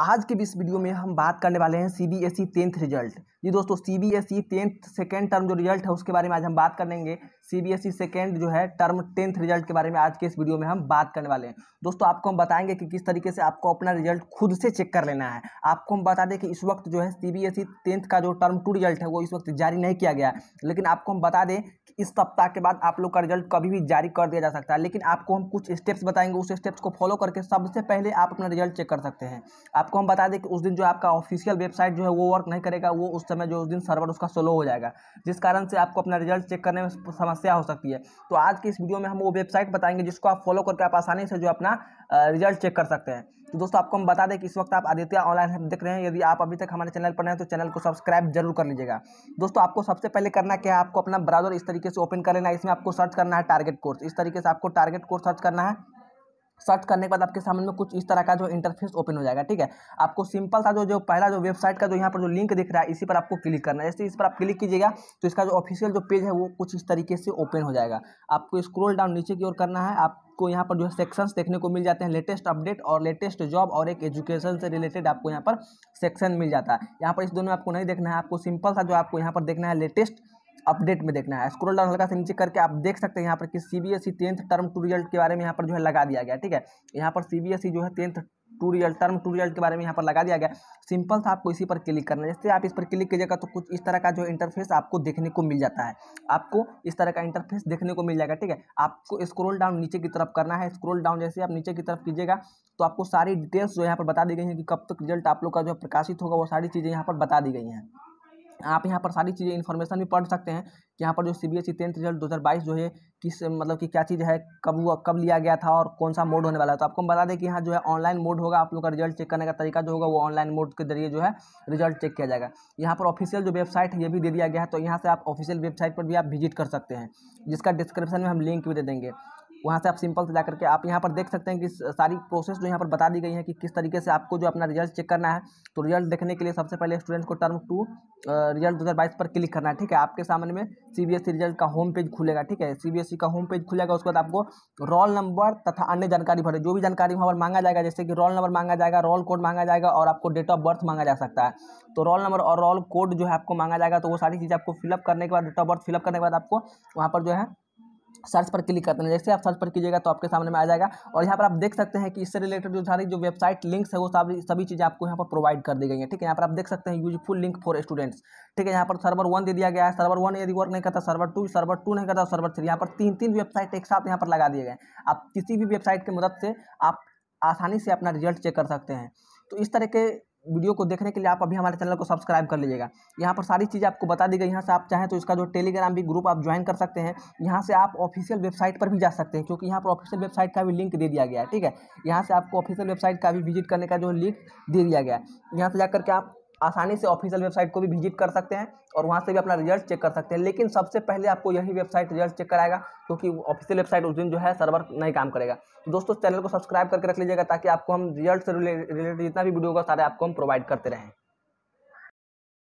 आज के इस वीडियो में हम बात करने वाले हैं C B S E tenth result जी दोस्तों C B S E tenth second term जो रिजल्ट है उसके बारे में आज हम बात करेंगे C B S E second जो है टर्म टेंथ रिजल्ट के बारे में आज के इस वीडियो में हम बात करने वाले हैं दोस्तों आपको हम बताएंगे कि किस तरीके से आपको अपना रिजल्ट खुद से चेक कर लेना है आपको हम बता दें कि इस वक्त जो है C B S E tenth का जो टर्म टू रिजल्ट है वो इस वक्त जारी नहीं किया गया लेकिन आपको हम बता दें कि इस सप्ताह के बाद आप लोग का रिजल्ट कभी भी जारी कर दिया जा सकता है लेकिन आपको हम कुछ स्टेप्स बताएंगे उस स्टेप्स को फॉलो करके सबसे पहले आप अपना रिजल्ट चेक कर सकते हैं आपको हम बता दें कि उस दिन जो आपका ऑफिशियल वेबसाइट जो है वो वर्क नहीं करेगा वो उस समय जो उस दिन सर्वर उसका स्लो हो जाएगा जिस कारण से आपको अपना रिजल्ट चेक करने में समस्या हो सकती है तो आज की इस वीडियो में हम वो वेबसाइट बताएंगे जिसको आप फॉलो करके आप आसानी से जो अपना रिजल्ट चेक कर सकते हैं तो दोस्तों आपको हम बता दें कि इस वक्त आप आदित्य ऑनलाइन हेल्प देख रहे हैं यदि आप अभी तक हमारे चैनल पर हैं तो चैनल को सब्सक्राइब जरूर कर लीजिएगा दोस्तों आपको सबसे पहले करना क्या है आपको अपना ब्राउजर इस तरीके से ओपन कर लेना है इसमें आपको सर्च करना है टारगेट कोर्स इस तरीके से आपको टारगेट कोर्स सर्च करना है सर्च करने के बाद आपके सामने में कुछ इस तरह का जो इंटरफेस ओपन हो जाएगा ठीक है आपको सिंपल सा जो जो पहला जो वेबसाइट का जो यहाँ पर जो लिंक दिख रहा है इसी पर आपको क्लिक करना है जैसे इस पर आप क्लिक कीजिएगा तो इसका जो ऑफिशियल जो पेज है वो कुछ इस तरीके से ओपन हो जाएगा आपको स्क्रोल डाउन नीचे की ओर करना है आप आपको यहाँ पर जो है सेक्शंस देखने को मिल जाते हैं लेटेस्ट अपडेट और लेटेस्ट जॉब और एक एजुकेशन से रिलेटेड आपको यहाँ पर सेक्शन मिल जाता है यहाँ पर इस दोनों आपको नहीं देखना है आपको सिंपल सा जो आपको यहाँ पर देखना है लेटेस्ट अपडेट में देखना है स्क्रोल डाउन हल्का से नीचे करके आप देख सकते हैं यहाँ पर कि C B S E tenth term two result के बारे में यहाँ पर जो है लगा दिया गया ठीक है यहाँ पर सी बी एस ई जो है tenth two result term two result के बारे में यहाँ पर लगा दिया गया सिंपल सा आपको इसी पर क्लिक करना है जैसे आप इस पर क्लिक कीजिएगा तो कुछ इस तरह का जो इंटरफेस आपको देखने को मिल जाता है आपको इस तरह का इंटरफेस देखने को मिल जाएगा ठीक है आपको स्क्रोल डाउन नीचे की तरफ करना है स्क्रोल डाउन जैसे आप नीचे की तरफ कीजिएगा तो आपको सारी डिटेल्स जो यहाँ पर बता दी गई हैं कि कब तक रिजल्ट आप लोग का जो प्रकाशित होगा वो सारी चीज़ें यहाँ पर बता दी गई हैं आप यहाँ पर सारी चीज़ें इन्फॉर्मेशन भी पढ़ सकते हैं कि यहाँ पर जो C B S E tenth result दो हज़ार बाईस जो है किस मतलब कि क्या चीज़ है कब हुआ कब लिया गया था और कौन सा मोड होने वाला है तो आपको हम बता दें कि यहाँ जो है ऑनलाइन मोड होगा आप लोगों का रिजल्ट चेक करने का तरीका जो होगा वो ऑनलाइन मोड के जरिए जो है रिजल्ट चेक किया जाएगा यहाँ पर ऑफिशियल जो वेबसाइट है ये भी दे दिया गया है तो यहाँ से आप ऑफिशियल वेबसाइट पर भी आप विजिट कर सकते हैं जिसका डिस्क्रिप्शन में हम लिंक भी दे देंगे वहाँ से आप सिंपल से जा करके आप यहाँ पर देख सकते हैं कि सारी प्रोसेस जो यहाँ पर बता दी गई है कि किस तरीके से आपको जो अपना रिजल्ट चेक करना है तो रिजल्ट देखने के लिए सबसे पहले स्टूडेंट्स को टर्म टू रिजल्ट दो पर क्लिक करना है ठीक है आपके सामने में सी e रिजल्ट का होम पेज खुलेगा ठीक है सी e का होम पेज खुलेगा उसके बाद आपको रोल नंबर तथा अन्य जानकारी भरे जो भी जानकारी वहाँ पर मांगा जाएगा जैसे कि रोल नंबर मांगा जाएगा रोल कोड मांगा जाएगा और आपको डेट ऑफ बर्थ मांगा जा सकता है तो रोल नंबर और रोल कोड जो है आपको मांगा जाएगा तो वो सारी चीज़ आपको फिलअप करने के बाद डेट ऑफ बर्थ फिलअप करने के बाद आपको वहाँ पर जो है सर्च पर क्लिक करते हैं जैसे आप सर्च पर कीजिएगा तो आपके सामने में आ जाएगा और यहाँ पर आप देख सकते हैं कि इससे रिलेटेड जो सारी जो वेबसाइट लिंक्स है वो सारी सभी चीज़ें आपको यहाँ पर प्रोवाइड कर दी गई है ठीक है यहाँ पर आप देख सकते हैं यूजफुल लिंक फॉर स्टूडेंट्स ठीक है यहाँ पर सर्वर वन दे दिया गया है सर्वर वन यदि वर्क नहीं करता सर्वर टू सर्वर टू नहीं करता सर्वर थ्री यहाँ पर तीन तीन वेबसाइट एक साथ यहाँ पर लगा दिए गए आप किसी भी वेबसाइट की मदद से आप आसानी से अपना रिजल्ट चेक कर सकते हैं तो इस तरह के वीडियो को देखने के लिए आप अभी हमारे चैनल को सब्सक्राइब कर लीजिएगा यहाँ पर सारी चीज़ें आपको बता दी गई यहाँ से आप चाहें तो इसका जो टेलीग्राम भी ग्रुप आप ज्वाइन कर सकते हैं यहाँ से आप ऑफिशियल वेबसाइट पर भी जा सकते हैं क्योंकि यहाँ पर ऑफिशियल वेबसाइट का भी लिंक दे दिया गया है ठीक है यहाँ से आपको ऑफिशियल वेबसाइट का भी विजिट करने का जो लिंक दे दिया गया है यहाँ से जा करके आप आसानी से ऑफिशियल वेबसाइट को भी विजिट कर सकते हैं और वहाँ से भी अपना रिजल्ट चेक कर सकते हैं लेकिन सबसे पहले आपको यही वेबसाइट रिजल्ट चेक कराएगा क्योंकि ऑफिशियल वेबसाइट उस दिन जो है सर्वर नहीं काम करेगा तो दोस्तों चैनल को सब्सक्राइब करके रख लीजिएगा ताकि आपको हम रिजल्ट से रिलेटेड जितना भी वीडियो होगा सारे आपको हम प्रोवाइड करते रहें